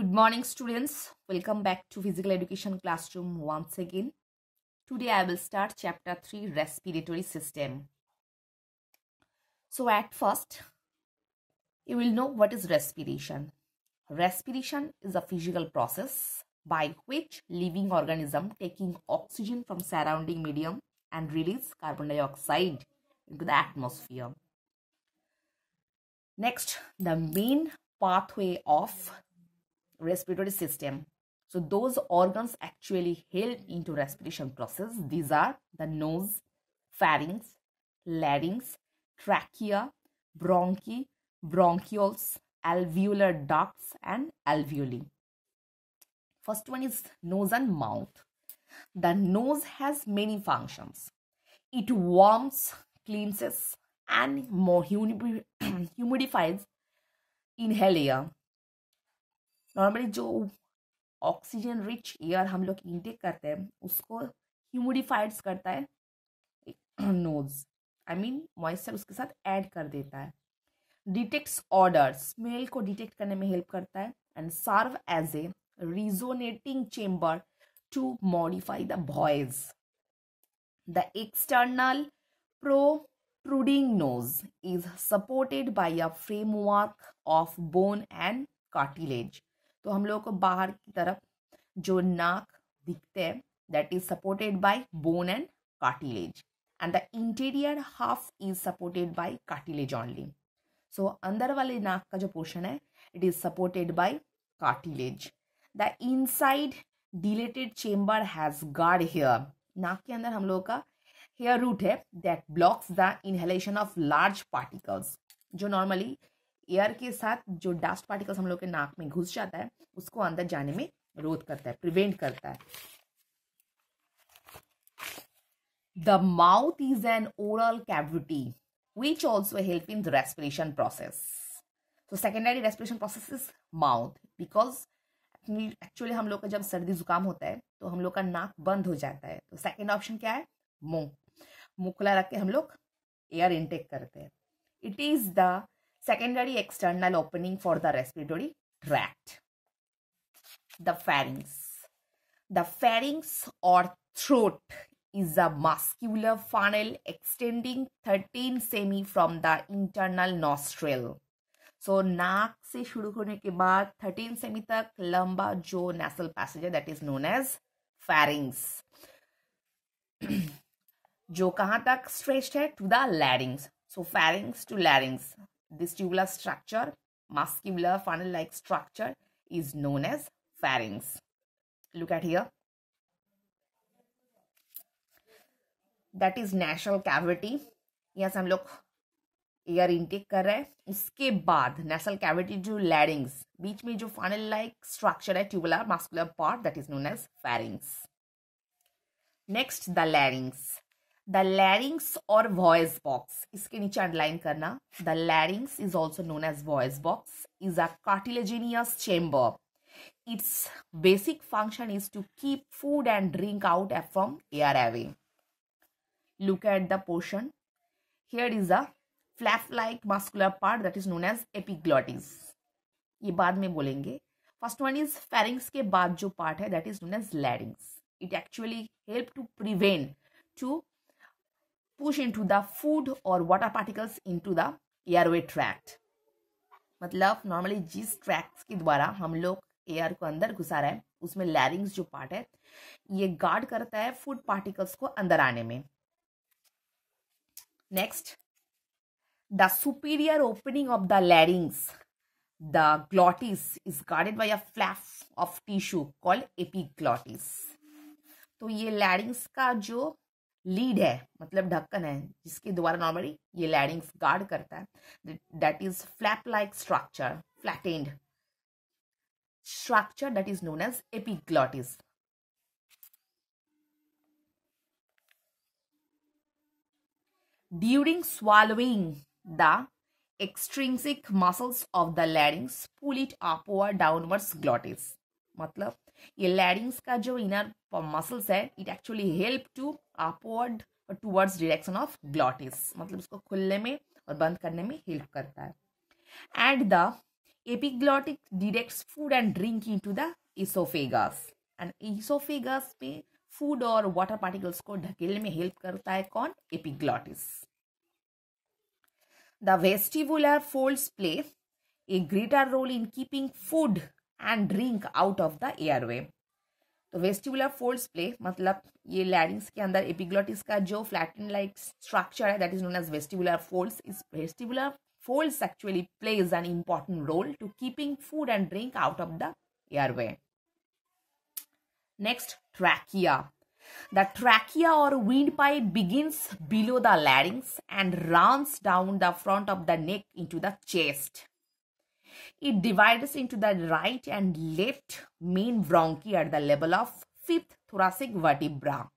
Good morning students. Welcome back to physical education classroom once again. Today I will start chapter 3 respiratory system. So at first you will know what is respiration. Respiration is a physical process by which living organism taking oxygen from surrounding medium and release carbon dioxide into the atmosphere. Next, the main pathway of respiratory system. So those organs actually held into respiration process. These are the nose, pharynx, larynx, trachea, bronchi, bronchioles, alveolar ducts and alveoli. First one is nose and mouth. The nose has many functions. It warms, cleanses and more humidifies inhale air. Normally जो oxygen rich air हम लोग intake करते हैं उसको ह्यूमिडिफाइड्स करता है knows I mean moisture उसके साथ ऐड कर देता है डिटेक्ट्स ऑर्डर स्मेल को डिटेक्ट करने में हेल्प करता है and serve as a resonating chamber to modify the voice the external protruding nose is supported by a framework of bone and cartilage तो हम लोगों को बाहर की तरफ जो नाक दिखते हैं that is supported by bone and cartilage and the interior half is supported by cartilage only so अंदर वाले नाक का जो पोर्शन है it is supported by cartilage the inside dilated chamber has guard hair नाक के अंदर हम लोगों का हेयर रूट है that blocks the inhalation of large particles जो नॉर्मली एयर के साथ जो डस्ट पार्टिकल्स हम लोग के नाक में घुस जाता है उसको अंदर जाने में रोध करता है प्रिवेंट करता है the mouth is an oral cavity which also help in the respiration process तो secondary respiration process is mouth because actually हम लोग का जब सर्दी जुकाम होता है तो हम लोग का नाक बंद हो जाता है तो सेकेंड ऑप्शन क्या है मुंह मुंह खुला रख के हम लोग एयर इनटेक करते हैं it is the secondary external opening for the respiratory tract. The pharynx. The pharynx or throat is a muscular funnel extending 13 cm from the internal nostril. So so, नाक से शुरू होने के बाद 13 सेमी तक लंबा जो नेसल पैसेज है that is known as pharynx जो कहाँ तक स्ट्रेस्ड है to the larynx so pharynx to larynx This tubular structure, muscular funnel-like structure is known as pharynx. Look at here. That is nasal cavity. Yes, I'm look. Air intake kar rahe. Uske baad, nasal cavity jo larynx. Beech mein jo funnel-like structure hai, tubular muscular part, that is known as pharynx. Next, the larynx. The larynx और voice box इसके नीचे underline करना the larynx is also known as voice box is a cartilaginous chamber its basic function is to keep food and drink out from airway. Look at the portion. Here is a flap-like muscular part that is known as epiglottis. ये बाद में बोलेंगे first one is pharynx के बाद जो part है that is known as larynx it actually help to prevent to push into the food or water particles into the airway tract मतलब normally जिस ट्रैक्स के द्वारा हम लोग एयर को अंदर घुसा रहे हैं उसमें लैरिंग्स जो पार्ट है ये गार्ड करता है फूड पार्टिकल्स को अंदर आने में next the superior opening of the larynx the glottis is guarded by a flap of tissue called glottis तो ये लैरिंग्स का जो लीड है मतलब ढक्कन है जिसके द्वारा नॉर्मली ये लैरिंग गार्ड करता है that is flap like structure flattened structure that is known as epiglottis during swallowing the extrinsic muscles of the larynx pull it upper downwards glottis मतलब ये लैरिंग्स का जो इनर मसल्स uh, है it actually help to upward towards direction of glottis मतलब उसको खुलने में और बंद करने में हेल्प करता है and the epiglottic directs food and drink into the oesophagus and oesophagus पे फूड और वाटर पार्टिकल्स को ढकेलने में हेल्प करता है कौन epiglottis the vestibular folds play a greater role in keeping food and drink out of the airway तो vestibular folds play मतलब ये लैरिंग्स के अंदर एपिग्लोटिस का जो फ्लैटन लाइक स्ट्रक्चर है that is known as vestibular folds इस vestibular folds actually plays an important role to keeping food and drink out of the airway. Next, trachea. The trachea or windpipe begins below the larynx and runs down the front of the neck into the chest. It divides into the right and left main bronchi at the level of fifth thoracic vertebra.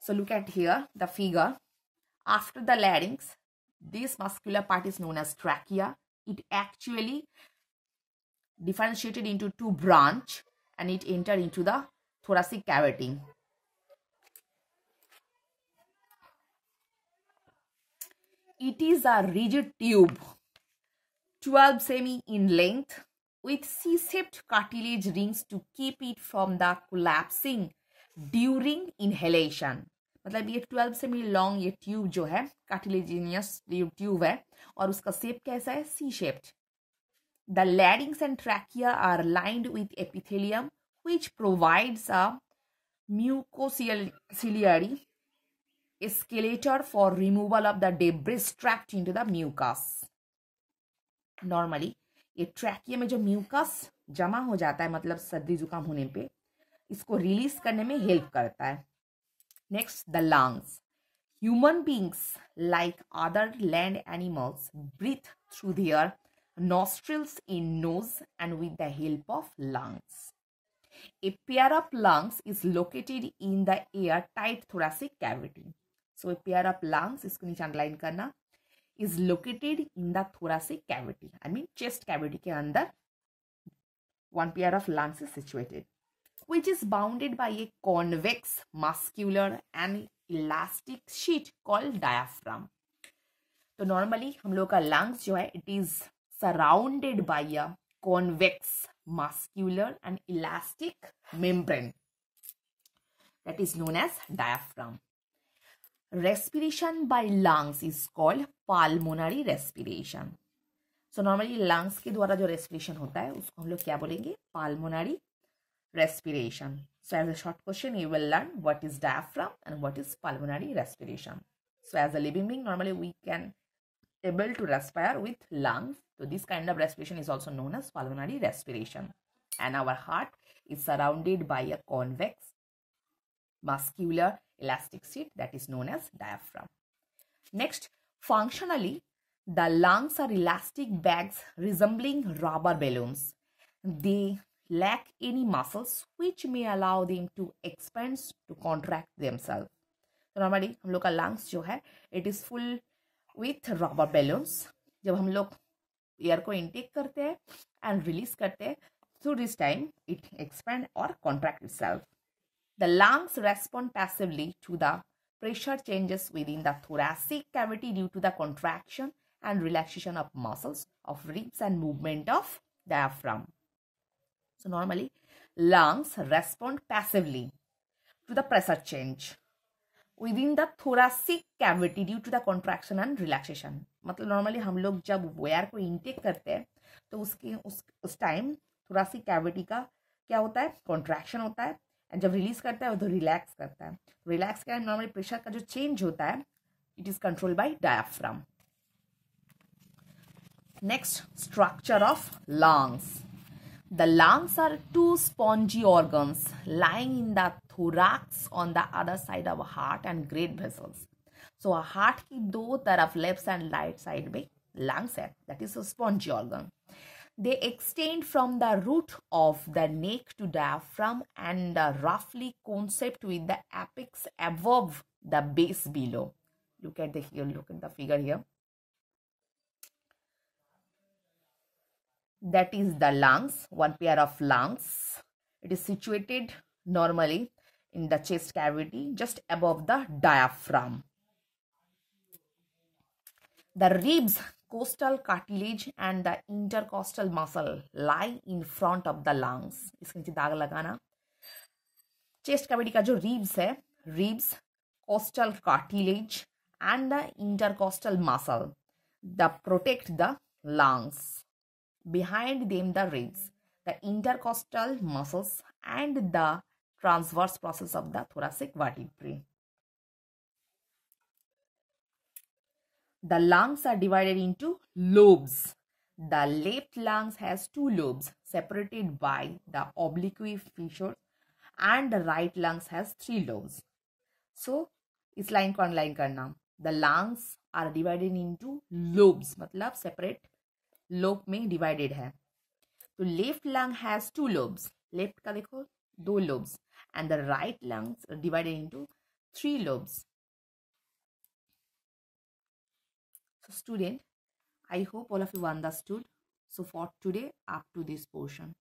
So look at here the figure. After the larynx, this muscular part is known as trachea. It actually differentiated into two branch and it entered into the thoracic cavity. It is a rigid tube 12 semi in length with C-shaped cartilage rings to keep it from the collapsing during inhalation. मतलब ये 12 semi long ये tube जो है cartilaginous tube है और उसका shape कैसा है C shaped the larynx and trachea are lined with epithelium which provides a mucociliary escalator for removal of the debris tract into the mucus normally ये trachea में जो म्यूकस जमा हो जाता है मतलब सर्दी जुकाम होने पे इसको रिलीज करने में हेल्प करता है next the lungs human beings like other land animals breathe through their nostrils in nose and with the help of lungs a pair of lungs is located in the air tight thoracic cavity so a pair of lungs इसको नीचे underline करना is located in the thoracic cavity I mean chest cavity के अंदर one pair of lungs is situated which is bounded by a convex muscular and elastic sheet called diaphragm तो normally हम लोग का lungs जो है it is surrounded by a convex muscular and elastic membrane that is known as diaphragm respiration by lungs is called pulmonary respiration. So normally lungs के द्वारा जो respiration होता है उसको हम लोग क्या बोलेंगे pulmonary respiration. So as a short question you will learn what is diaphragm and what is pulmonary respiration. So as a living being normally we can able to respire with lungs so this kind of respiration is also known as pulmonary respiration and our heart is surrounded by a convex muscular elastic sheet that is known as diaphragm. Next, functionally, the lungs are elastic bags resembling rubber balloons. They lack any muscles which may allow them to expand to contract themselves. so normally hum log ka lungs jo hai it is full with rubber balloons jab hum log air ko intake karte हैं and release karte हैं through this time it expand or contract itself The lungs respond passively to the pressure changes within the thoracic cavity due to the contraction and relaxation of muscles of ribs and movement of diaphragm. So normally lungs respond passively to the pressure change within the thoracic cavity due to the contraction and relaxation. मतलब normally हम लोग जब air को intake करते हैं तो उसके उस उस टाइम थोरासिक कैविटी का क्या होता है कॉन्ट्रैक्शन होता है एंड जब रिलीज तो करता है तो रिलैक्स करता है रिलैक्स का नॉर्मली प्रेशर का जो चेंज होता है it is control by diaphragm next structure of lungs the lungs are two spongy organs lying in the thorax on the other side of heart and great vessels so heart की दो तरफ left and right side में lungs है that is spongy organ They extend from the root of the neck to diaphragm and roughly concept with the apex above the base below. Look at the here, look at the figure here. That is the lungs, one pair of lungs. It is situated normally in the chest cavity just above the diaphragm. The ribs costal cartilage and the intercostal muscle lie in front of the lungs इसके नीचे दाग लगाना chest cavity का जो ribs है ribs costal cartilage and the intercostal muscle the protect the lungs behind them the ribs the intercostal muscles and the transverse process of the thoracic vertebrae the lungs are divided into lobes. The left lungs has two lobes separated by the oblique fissure and the right lungs has three lobes. So, it's line on line karna. The lungs are divided into lobes. Matlab separate lobe mein divided hai. So, left lung has two lobes. Left ka dekho, two lobes. And the right lungs divided into three lobes. so student i hope all of you understood so for today up to this portion